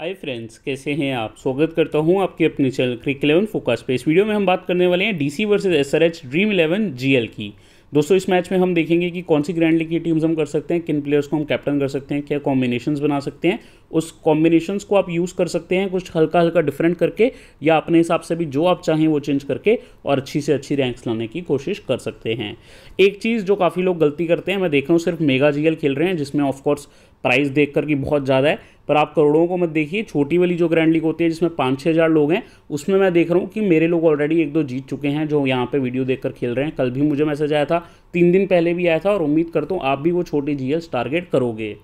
hi friends कैसे हैं आप स्वागत करता हूं आपके अपने चैनल क्रिक इलेवन फोकस पे इस वीडियो में हम बात करने वाले हैं DC versus SRH Dream Eleven GL की दोस्तों इस मैच में हम देखेंगे कि कौन सी ग्रैंड लीग की टीम्स हम कर सकते हैं किन प्लेयर्स को हम कैप्टन कर सकते हैं क्या कॉम्बिनेशन बना सकते हैं उस कॉम्बिनेशन को आप यूज़ कर सकते हैं कुछ हल्का हल्का डिफरेंट करके या अपने हिसाब से भी जो आप चाहें वो चेंज करके और अच्छी से अच्छी रैंक्स लाने की कोशिश कर सकते हैं एक चीज़ जो काफ़ी लोग गलती करते हैं मैं देख रहा हूँ सिर्फ मेगा जी खेल रहे हैं जिसमें ऑफकोर्स प्राइस देख कर कि बहुत ज़्यादा है पर आप करोड़ों को मत देखिए छोटी वाली जो ग्रैंड लीग होती है जिसमें पाँच छः हज़ार लोग हैं उसमें मैं देख रहा हूँ कि मेरे लोग ऑलरेडी एक दो जीत चुके हैं जो यहाँ पे वीडियो देखकर खेल रहे हैं कल भी मुझे मैसेज आया था तीन दिन पहले भी आया था और उम्मीद करता हूँ आप भी वो छोटी जी टारगेट करोगे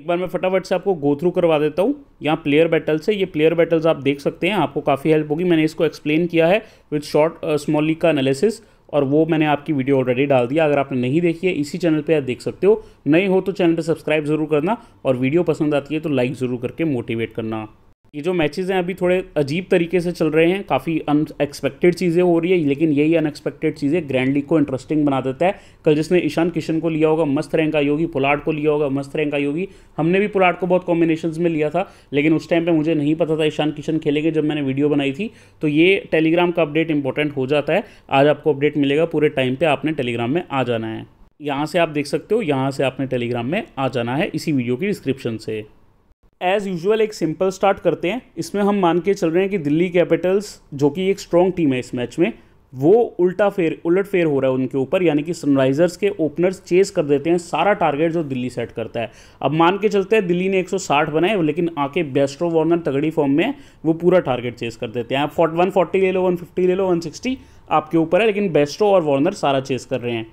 एक बार मैं फटाफट से आपको गो थ्रू करवा देता हूँ यहाँ प्लेयर बैटल्स है ये प्लेयर बैटल्स आप देख सकते हैं आपको काफ़ी हेल्प होगी मैंने इसको एक्सप्लेन किया है विथ शॉर्ट स्मॉली का एनालिसिस और वो मैंने आपकी वीडियो ऑलरेडी डाल दिया अगर आपने नहीं देखी है इसी चैनल पे आप देख सकते हो नए हो तो चैनल पे सब्सक्राइब ज़रूर करना और वीडियो पसंद आती है तो लाइक ज़रूर करके मोटिवेट करना ये जो मैचेस हैं अभी थोड़े अजीब तरीके से चल रहे हैं काफ़ी अनएक्सपेक्टेड चीज़ें हो रही है लेकिन यही अनएक्सपेक्टेड चीज़ें ग्रैंड लीग को इंटरेस्टिंग बना देता है कल जिसने ईशान किशन को लिया होगा मस्त रैंक आई योगी पुलाड को लिया होगा मस्त रैंक आई योगी हमने भी पुलाड को बहुत कॉम्बिनेशन में लिया था लेकिन उस टाइम पर मुझे नहीं पता था ईशान किशन खेलेंगे जब मैंने वीडियो बनाई थी तो ये टेलीग्राम का अपडेट इंपॉर्टेंट हो जाता है आज आपको अपडेट मिलेगा पूरे टाइम पर आपने टेलीग्राम में आ जाना है यहाँ से आप देख सकते हो यहाँ से आपने टेलीग्राम में आ जाना है इसी वीडियो की डिस्क्रिप्शन से एज़ यूजुअल एक सिंपल स्टार्ट करते हैं इसमें हम मान के चल रहे हैं कि दिल्ली कैपिटल्स जो कि एक स्ट्रॉन्ग टीम है इस मैच में वो उल्टा फेर उलट फेर हो रहा है उनके ऊपर यानी कि सनराइजर्स के ओपनर्स चेस कर देते हैं सारा टारगेट जो दिल्ली सेट करता है अब मान के चलते हैं दिल्ली ने 160 बनाए लेकिन आके बेस्ट्रो वार्नर तगड़ी फॉर्म में वो पूरा टारगेट चेस कर देते हैं आप वन फोर्टी ले लो वन फिफ्टी ले लो वन सिक्सटी आपके ऊपर है लेकिन बेस्ट्रो और वार्नर सारा चेस कर रहे हैं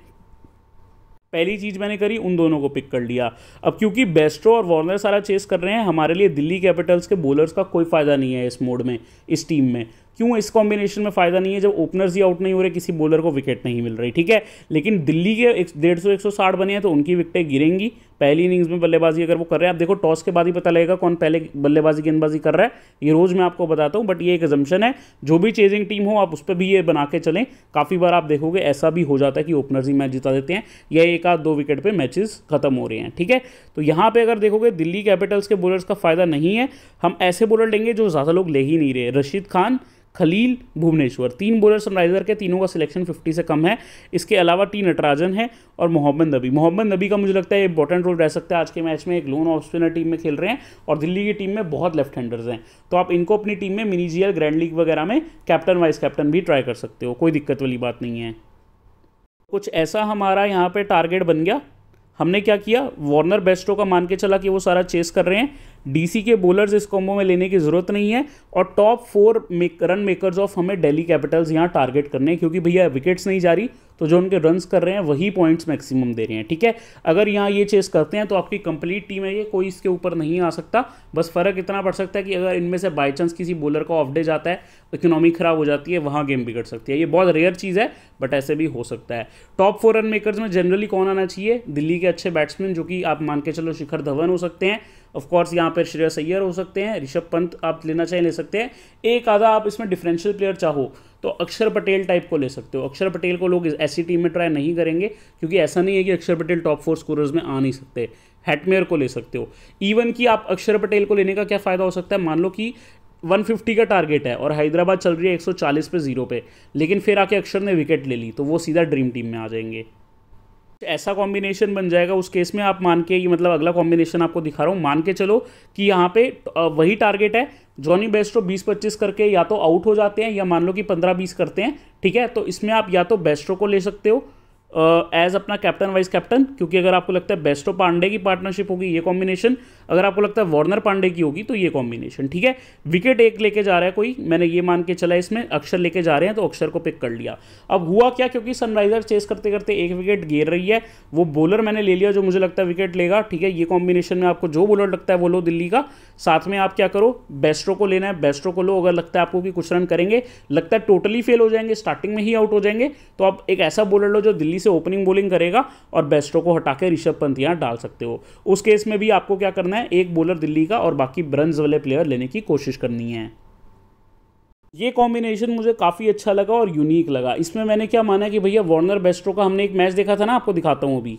पहली चीज़ मैंने करी उन दोनों को पिक कर लिया अब क्योंकि बेस्ट्रो और वार्नर सारा चेस कर रहे हैं हमारे लिए दिल्ली कैपिटल्स के बोलर्स का कोई फ़ायदा नहीं है इस मोड में इस टीम में क्यों इस कॉम्बिनेशन में फ़ायदा नहीं है जब ओपनर्स ही आउट नहीं हो रहे किसी बॉलर को विकेट नहीं मिल रही ठीक है लेकिन दिल्ली के डेढ़ सौ एक सौ साठ बने हैं तो उनकी विकटें गिरेंगी पहली इनिंग्स में बल्लेबाजी अगर वो कर रहे हैं आप देखो टॉस के बाद ही पता लगेगा कौन पहले बल्लेबाजी गेंदबाजी कर रहा है ये रोज़ मैं आपको बताता हूँ बट ये एक एजम्पन है जो भी चेजिंग टीम हो आप उस पर भी ये बना के चलें काफ़ी बार आप देखोगे ऐसा भी हो जाता है कि ओपनर्स ही मैच जिता देते हैं या एक आध दो विकेट पर मैचेस खत्म हो रहे हैं ठीक है तो यहाँ पर अगर देखोगे दिल्ली कैपिटल्स के बॉलर्स का फ़ायदा नहीं है हम ऐसे बॉलर लेंगे जो ज़्यादा लोग ले ही नहीं रहे रशीद खान खलील भुवनेश्वर तीन बॉलर सनराइजर के तीनों का सिलेक्शन फिफ्टी से कम है इसके अलावा टी नटराजन है और मोहम्मद नबी मोहम्मद नबी का मुझे लगता है इंपॉर्टेंट रोल रह सकता है आज के मैच में एक लोन ऑफ स्पिनर टीम में खेल रहे हैं और दिल्ली की टीम में बहुत लेफ्ट हैंडर्स हैं तो आप इनको अपनी टीम में मिनीजियल ग्रैंड लीग वगैरह में कैप्टन वाइस कैप्टन भी ट्राई कर सकते हो कोई दिक्कत वाली बात नहीं है कुछ ऐसा हमारा यहाँ पर टारगेट बन गया हमने क्या किया वार्नर बेस्टो का मान के चला कि वो सारा चेस कर रहे हैं डीसी के बोलर्स इस कॉम्बो में लेने की ज़रूरत नहीं है और top four make run makers of हमें डेली कैपिटल्स यहाँ टारगेट करने हैं क्योंकि भैया विकेट्स नहीं जा रही तो जो उनके रन्स कर रहे हैं वही पॉइंट्स मैक्सिमम दे रहे हैं ठीक है अगर यहाँ ये चेस करते हैं तो आपकी कंप्लीट टीम है ये कोई इसके ऊपर नहीं आ सकता बस फ़र्क इतना पड़ सकता है कि अगर इनमें से बाई चांस किसी बॉलर का ऑफ डे जाता है इकोनॉमी ख़राब हो जाती है वहाँ गेम बिगड़ सकती है ये बहुत रेयर चीज़ है बट ऐसे भी हो सकता है टॉप फोर रन मेकर्स में जनरली कौन आना चाहिए दिल्ली के अच्छे बैट्समैन जो कि आप मान के चलो शिखर धवन हो सकते हैं ऑफकोर्स यहाँ पर श्रेयस अय्यर हो सकते हैं ऋषभ पंत आप लेना चाहें ले सकते हैं एक आधा आप इसमें डिफरेंशियल प्लेयर चाहो तो अक्षर पटेल टाइप को ले सकते हो अक्षर पटेल को लोग ऐसी टीम में ट्राई नहीं करेंगे क्योंकि ऐसा नहीं है कि अक्षर पटेल टॉप फोर स्कोरर्स में आ नहीं सकते हैटमेयर को ले सकते हो इवन कि आप अक्षर पटेल को लेने का क्या फ़ायदा हो सकता है मान लो कि 150 का टारगेट है और हैदराबाद चल रही है 140 पे जीरो पे लेकिन फिर आके अक्षर ने विकेट ले ली तो वो सीधा ड्रीम टीम में आ जाएंगे ऐसा कॉम्बिनेशन बन जाएगा उस केस में आप मान के ये मतलब अगला कॉम्बिनेशन आपको दिखा रहा हूँ मान के चलो कि यहाँ पे वही टारगेट है जॉनी बेस्ट्रो 20-25 करके या तो आउट हो जाते हैं या मान लो कि 15-20 करते हैं ठीक है तो इसमें आप या तो बेस्ट्रो को ले सकते हो एज uh, अपना कैप्टन वाइस कैप्टन क्योंकि अगर आपको लगता है बेस्टो पांडे की पार्टनरशिप होगी ये कॉम्बिनेशन अगर आपको लगता है वार्नर पांडे की होगी तो ये कॉम्बिनेशन ठीक है विकेट एक लेके जा रहा है कोई मैंने ये मान के चला इसमें अक्षर लेके जा रहे हैं तो अक्षर को पिक कर लिया अब हुआ क्या क्योंकि सनराइजर चेस करते करते एक विकेट गिर रही है वो बॉलर मैंने ले लिया जो मुझे लगता है विकेट लेगा ठीक है ये कॉम्बिनेशन में आपको जो बॉलर लगता है वो लो दिल्ली का साथ में आप क्या करो बेस्ट्रो को लेना है बेस्ट्रो को लो अगर लगता है आपको कि कुछ रन करेंगे लगता है टोटली फेल हो जाएंगे स्टार्टिंग में ही आउट हो जाएंगे तो आप एक ऐसा बॉलर लो जो दिल्ली कोहली से ओपनिंग बोलिंग करेगा और बेस्टो को हटा के ऋषभ पंत यहाँ डाल सकते हो उस केस में भी आपको क्या करना है एक बॉलर दिल्ली का और बाकी ब्रंज वाले प्लेयर लेने की कोशिश करनी है ये कॉम्बिनेशन मुझे काफ़ी अच्छा लगा और यूनिक लगा इसमें मैंने क्या माना कि भैया वार्नर बेस्ट्रो का हमने एक मैच देखा था ना आपको दिखाता हूँ अभी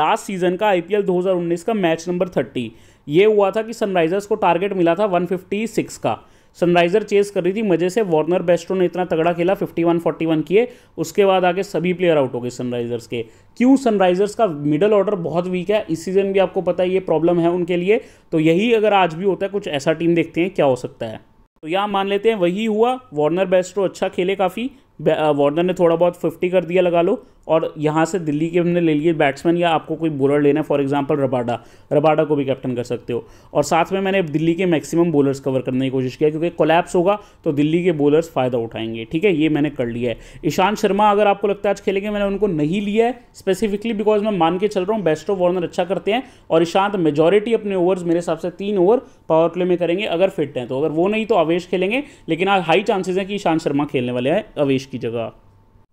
लास्ट सीजन का आईपीएल 2019 का मैच नंबर 30 ये हुआ था कि सनराइजर्स को टारगेट मिला था 156 का सनराइजर चेस कर रही थी मजे से वार्नर बेस्ट्रो ने इतना तगड़ा खेला 51 41 किए उसके बाद आगे सभी प्लेयर आउट हो गए सनराइजर्स के क्यों सनराइजर्स का मिडल ऑर्डर बहुत वीक है इस सीज़न भी आपको पता है ये प्रॉब्लम है उनके लिए तो यही अगर आज भी होता है कुछ ऐसा टीम देखते हैं क्या हो सकता है तो यहाँ मान लेते हैं वही हुआ वार्नर बेस्ट्रो अच्छा खेले काफ़ी वार्नर ने थोड़ा बहुत फिफ्टी कर दिया लगा लो और यहाँ से दिल्ली के हमने ले लिए बैट्समैन या आपको कोई बॉलर लेना है फॉर एग्जांपल रबाडा रबाडा को भी कैप्टन कर सकते हो और साथ में मैंने दिल्ली के मैक्सिमम बॉलर्स कवर करने की कोशिश किया क्योंकि कोलैप्स होगा तो दिल्ली के बॉलर्स फ़ायदा उठाएंगे ठीक है ये मैंने कर लिया है ईशांत शर्मा अगर आपको लगता है आज खेलेंगे मैंने उनको नहीं लिया है स्पेसिफिकली बिकॉज मैं मान के चल रहा हूँ बेस्ट ऑफ ऑर्नर अच्छा करते हैं और ईशांत मेजोरिटी अपने ओवर्स मेरे हिसाब से तीन ओवर पावर प्ले में करेंगे अगर फिट हैं तो अगर वो नहीं तो अवेश खेलेंगे लेकिन आज हाई चांसेज हैं कि ईशांत शर्मा खेलने वाले हैं अवेश की जगह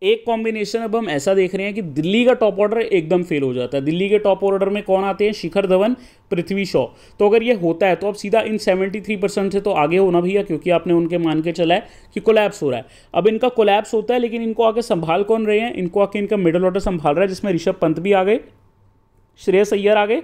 एक कॉम्बिनेशन अब हम ऐसा देख रहे हैं कि दिल्ली का टॉप ऑर्डर एकदम फेल हो जाता है दिल्ली के टॉप ऑर्डर में कौन आते हैं शिखर धवन पृथ्वी शॉ तो अगर ये होता है तो अब सीधा इन 73 परसेंट से तो आगे होना भैया क्योंकि आपने उनके मान के चला है कि कोलैप्स हो रहा है अब इनका कोलैप्स होता है लेकिन इनको आके संभाल कौन रहे हैं इनको आके इनका मिडल ऑर्डर संभाल रहा है जिसमें ऋषभ पंत भी आ गए श्रेयस अय्यर आ गए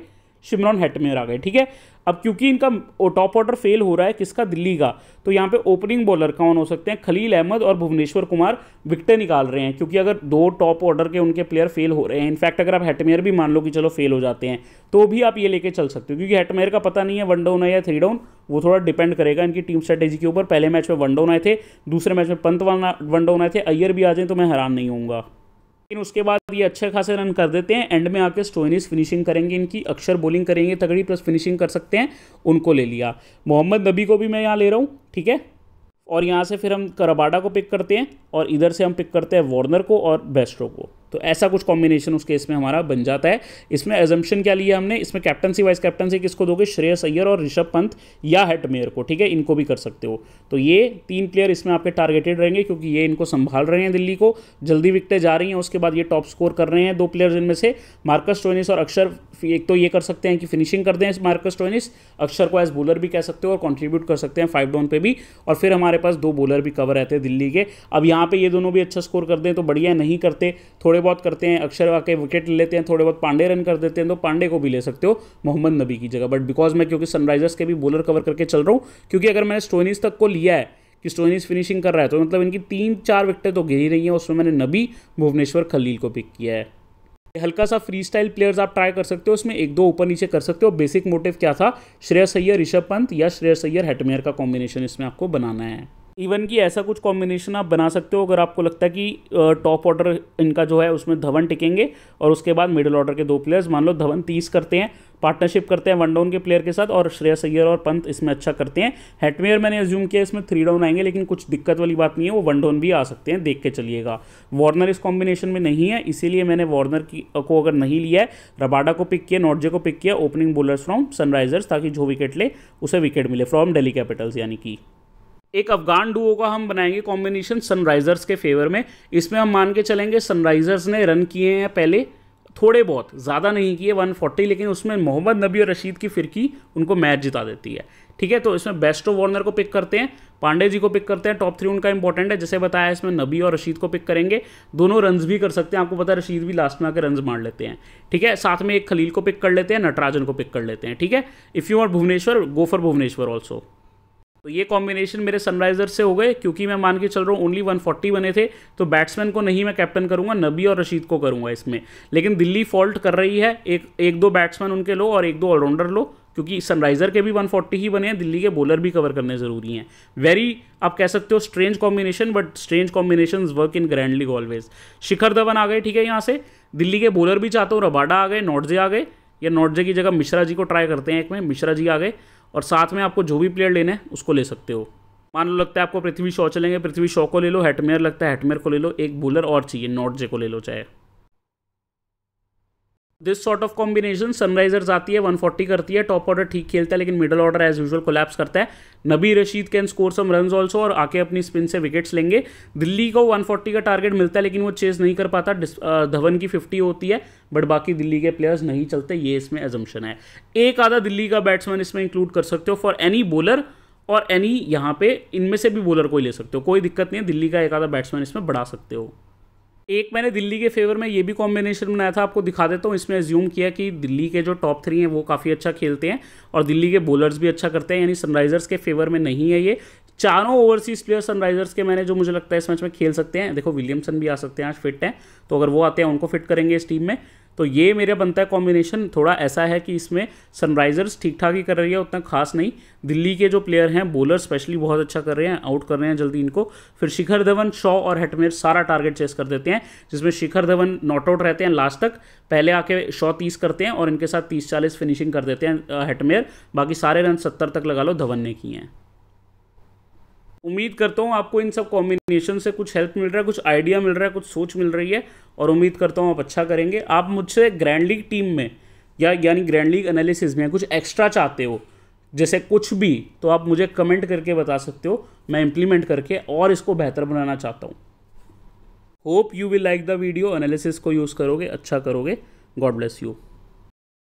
शिमरॉन हेटमेयर आ गए ठीक है अब क्योंकि इनका टॉप ऑर्डर फेल हो रहा है किसका दिल्ली का तो यहाँ पे ओपनिंग बॉलर कौन हो सकते हैं खलील अहमद और भुवनेश्वर कुमार विकटे निकाल रहे हैं क्योंकि अगर दो टॉप ऑर्डर के उनके प्लेयर फेल हो रहे हैं इनफैक्ट अगर आप हेटमेयर भी मान लो कि चलो फेल हो जाते हैं तो भी आप ये लेके चल सकते हो क्योंकि हेटमेयर का पता नहीं है वन डाउन है या थ्री डाउन वो थोड़ा डिपेंड करेगा इनकी टीम स्ट्रेटेजी के ऊपर पहले मैच में वन डाउन आए थे दूसरे मैच में पंत वन डाउन आए थे अय्यर भी आ जाए तो मैं हैरान नहीं होऊंगा लेकिन उसके बाद ये अच्छे खासे रन कर देते हैं एंड में आके स्टोइनिस फिनिशिंग करेंगे इनकी अक्षर बॉलिंग करेंगे तगड़ी प्लस फिनिशिंग कर सकते हैं उनको ले लिया मोहम्मद नबी को भी मैं यहाँ ले रहा हूँ ठीक है और यहाँ से फिर हम करबाडा को पिक करते हैं और इधर से हम पिक करते हैं वार्नर को और बेस्ट्रो को तो ऐसा कुछ कॉम्बिनेशन उस केस में हमारा बन जाता है इसमें एजम्पन क्या लिया हमने इसमें कैप्टनसी वाइस कैप्टनसी किसको दोगे श्रेयस अय्यर और ऋषभ पंत या हेटमेयर को ठीक है इनको भी कर सकते हो तो ये तीन प्लेयर इसमें आपके टारगेटेड रहेंगे क्योंकि ये इनको संभाल रहे हैं दिल्ली को जल्दी विकटें जा रही हैं उसके बाद ये टॉप स्कोर कर रहे हैं दो प्लेयर जिनमें से मार्कस टोनिस और अक्षर एक तो ये कर सकते हैं कि फिनिशिंग कर दें इस मार्कस टोनिस अक्षर को एज बॉलर भी कह सकते हो और कॉन्ट्रीब्यूट कर सकते हैं फाइव डाउन पे भी और फिर हमारे पास दो बॉलर भी कवर रहते हैं दिल्ली के अब यहाँ पे ये दोनों भी अच्छा स्कोर कर दें तो बढ़िया नहीं करते थोड़े बहुत करते हैं अक्षर आके विकेट ले लेते हैं थोड़े बहुत पांडे रन कर देते हैं तो पांडे को भी ले सकते हो मोहम्मद नबी की जगह बट बिकॉज मैं क्योंकि सनराइजर्स के भी बॉलर कवर करके चल रहा हूँ क्योंकि अगर मैंने स्टोनिस तक को लिया है कि स्टोनिस फिनिशिंग कर रहा है तो मतलब इनकी तीन चार विकटें तो गिरी रही हैं उसमें मैंने नबी भुवनेश्वर खलील को पिक किया है हल्का सा फ्री स्टाइल प्लेयर्स आप ट्राई कर सकते हो उसमें एक दो ऊपर नीचे कर सकते हो बेसिक मोटिव क्या था श्रेयस अय्यर ऋषभ पंत या श्रेयस अय्यर हेटमेयर का कॉम्बिनेशन इसमें आपको बनाना है इवन कि ऐसा कुछ कॉम्बिनेशन आप बना सकते हो अगर आपको लगता है कि टॉप ऑर्डर इनका जो है उसमें धवन टिकेंगे और उसके बाद मिडिल ऑर्डर के दो प्लेयर्स मान लो धवन तीस करते हैं पार्टनरशिप करते हैं वन डाउन के प्लेयर के साथ और श्रेयस अय्यर और पंत इसमें अच्छा करते हैं हेटमेयर मैंने एज्यूम किया इसमें थ्री डाउन आएंगे लेकिन कुछ दिक्कत वाली बात नहीं है वो वन डाउन भी आ सकते हैं देख के चलिएगा वार्नर इस कॉम्बिनेशन में नहीं है इसीलिए मैंने वार्नर की को अगर नहीं लिया है रबाडा को पिक किया नॉर्जे को पिक किया ओपनिंग बोलर्स फ्रॉम सनराइजर्स ताकि जो विकेट ले उसे विकेट मिले फ्रॉम डेली कैपिटल्स यानी कि एक अफगान डुओ का हम बनाएंगे कॉम्बिनेशन सनराइजर्स के फेवर में इसमें हम मान के चलेंगे सनराइजर्स ने रन किए हैं पहले थोड़े बहुत ज़्यादा नहीं किए 140 लेकिन उसमें मोहम्मद नबी और रशीद की फिरकी उनको मैच जिता देती है ठीक है तो इसमें बेस्ट ऑफ वार्नर को पिक करते हैं पांडे जी को पिक करते हैं टॉप थ्री उनका इंपॉर्टेंट है जैसे बताया इसमें नबी और रशीद को पिक करेंगे दोनों रन भी कर सकते हैं आपको पता है रशीद भी लास्ट में आकर रन मार लेते हैं ठीक है साथ में एक खलील को पिक कर लेते हैं नटराजन को पिक कर लेते हैं ठीक है if you are Bhuvneshwar go for Bhuvneshwar also तो ये कॉम्बिनेशन मेरे सनराइजर्स से हो गए क्योंकि मैं मान के चल रहा हूँ ओनली 140 बने थे तो बैट्समैन को नहीं मैं कैप्टन करूँगा नबी और रशीद को करूँगा इसमें लेकिन दिल्ली फॉल्ट कर रही है एक एक दो बैट्समैन उनके लो और एक दो ऑलराउंडर लो क्योंकि सनराइजर के भी 140 ही बने हैं दिल्ली के बॉलर भी कवर करने ज़रूरी हैं वेरी आप कह सकते हो strange combination but strange combination work in grand league always Shikhar Dhawan आ गए ठीक है यहाँ से दिल्ली के बॉलर भी चाहते हो रबाडा आ गए नॉटजे आ गए या नॉटजे की जगह मिश्रा जी को ट्राई करते हैं एक में मिश्रा जी आ गए और साथ में आपको जो भी प्लेयर लेने हैं उसको ले सकते हो मान लो लगता है आपको पृथ्वी शॉ चलेंगे पृथ्वी शॉ को ले लो हेटमेयर लगता है हेटमेयर को ले लो एक बोलर और चाहिए जे को ले लो चाहे this sort of combination Sunrisers आती है 140 करती है टॉप ऑर्डर ठीक खेलता है लेकिन middle order as usual collapse करता है Nabi Rashid can score some run also और आके अपनी स्पिन से विकेट्स लेंगे दिल्ली को 140 का टारगेट मिलता है लेकिन वो चेज नहीं कर पाता धवन की 50 होती है बट बाकी दिल्ली के प्लेयर्स नहीं चलते ये इसमें एजम्पन है एक आधा दिल्ली का बैट्समैन इसमें इंक्लूड कर सकते हो फॉर एनी बॉलर और एनी यहाँ पे इनमें से भी बॉलर को ही ले सकते हो कोई दिक्कत नहीं है दिल्ली का एक आधा बैट्समैन इसमें बढ़ा सकते हो एक मैंने दिल्ली के फेवर में ये भी कॉम्बिनेशन बनाया था आपको दिखा देता हूँ इसमें एज्यूम किया कि दिल्ली के जो टॉप थ्री हैं वो काफ़ी अच्छा खेलते हैं और दिल्ली के बॉलर्स भी अच्छा करते हैं यानी सनराइजर्स के फेवर में नहीं है ये चारों ओवरसीज प्लेयर सनराइजर्स के मैंने जो मुझे लगता है इस मैच में खेल सकते हैं देखो विलियमसन भी आ सकते हैं आज फिट हैं तो अगर वो आते हैं उनको फिट करेंगे इस टीम में तो ये मेरा बनता है कॉम्बिनेशन थोड़ा ऐसा है कि इसमें सनराइजर्स ठीक ठाक ही कर रही है उतना खास नहीं दिल्ली के जो प्लेयर हैं बॉलर स्पेशली बहुत अच्छा कर रहे हैं आउट कर रहे हैं जल्दी इनको फिर शिखर धवन शॉ और हेटमेर सारा टारगेट चेस कर देते हैं जिसमें शिखर धवन नॉट आउट रहते हैं लास्ट तक पहले आके शॉ तीस करते हैं और इनके साथ तीस चालीस फिनिशिंग कर देते हैं हेटमेयर बाकी सारे रन सत्तर तक लगा लो धवन ने किए हैं उम्मीद करता हूँ आपको इन सब कॉम्बिनेशन से कुछ हेल्प मिल रहा है कुछ आइडिया मिल रहा है कुछ सोच मिल रही है और उम्मीद करता हूँ आप अच्छा करेंगे आप मुझसे ग्रैंड लीग टीम में या यानी ग्रैंड लीग एनालिसिस में कुछ एक्स्ट्रा चाहते हो जैसे कुछ भी तो आप मुझे कमेंट करके बता सकते हो मैं इम्प्लीमेंट करके और इसको बेहतर बनाना चाहता हूँ hope you will like the video analysis को यूज़ करोगे अच्छा करोगे गॉड ब्लेस यू